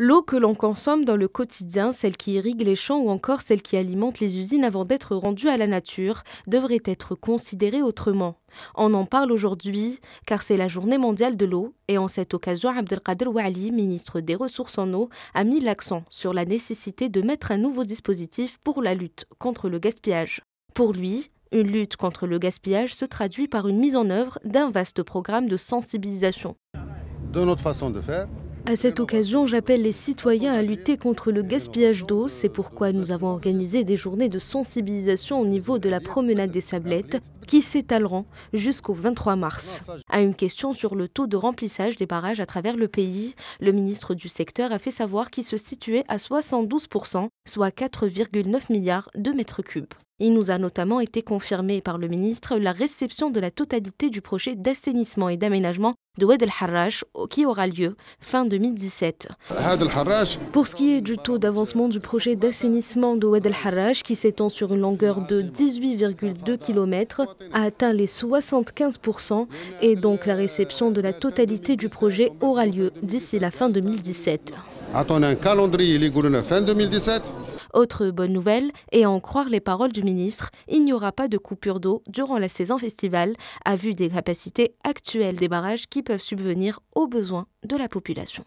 L'eau que l'on consomme dans le quotidien, celle qui irrigue les champs ou encore celle qui alimente les usines avant d'être rendue à la nature, devrait être considérée autrement. On en parle aujourd'hui car c'est la journée mondiale de l'eau et en cette occasion Abdelkader Wali, ministre des Ressources en eau, a mis l'accent sur la nécessité de mettre un nouveau dispositif pour la lutte contre le gaspillage. Pour lui, une lutte contre le gaspillage se traduit par une mise en œuvre d'un vaste programme de sensibilisation. De notre façon de faire, à cette occasion, j'appelle les citoyens à lutter contre le gaspillage d'eau. C'est pourquoi nous avons organisé des journées de sensibilisation au niveau de la promenade des Sablettes qui s'étaleront jusqu'au 23 mars. À une question sur le taux de remplissage des barrages à travers le pays, le ministre du secteur a fait savoir qu'il se situait à 72%, soit 4,9 milliards de mètres cubes. Il nous a notamment été confirmé par le ministre la réception de la totalité du projet d'assainissement et d'aménagement de Oued El qui aura lieu fin 2017. Pour ce qui est du taux d'avancement du projet d'assainissement de Oued El qui s'étend sur une longueur de 18,2 km, a atteint les 75% et donc la réception de la totalité du projet aura lieu d'ici la fin 2017. Attendez un calendrier fin 2017 autre bonne nouvelle, et en croire les paroles du ministre, il n'y aura pas de coupure d'eau durant la saison festivale à vue des capacités actuelles des barrages qui peuvent subvenir aux besoins de la population.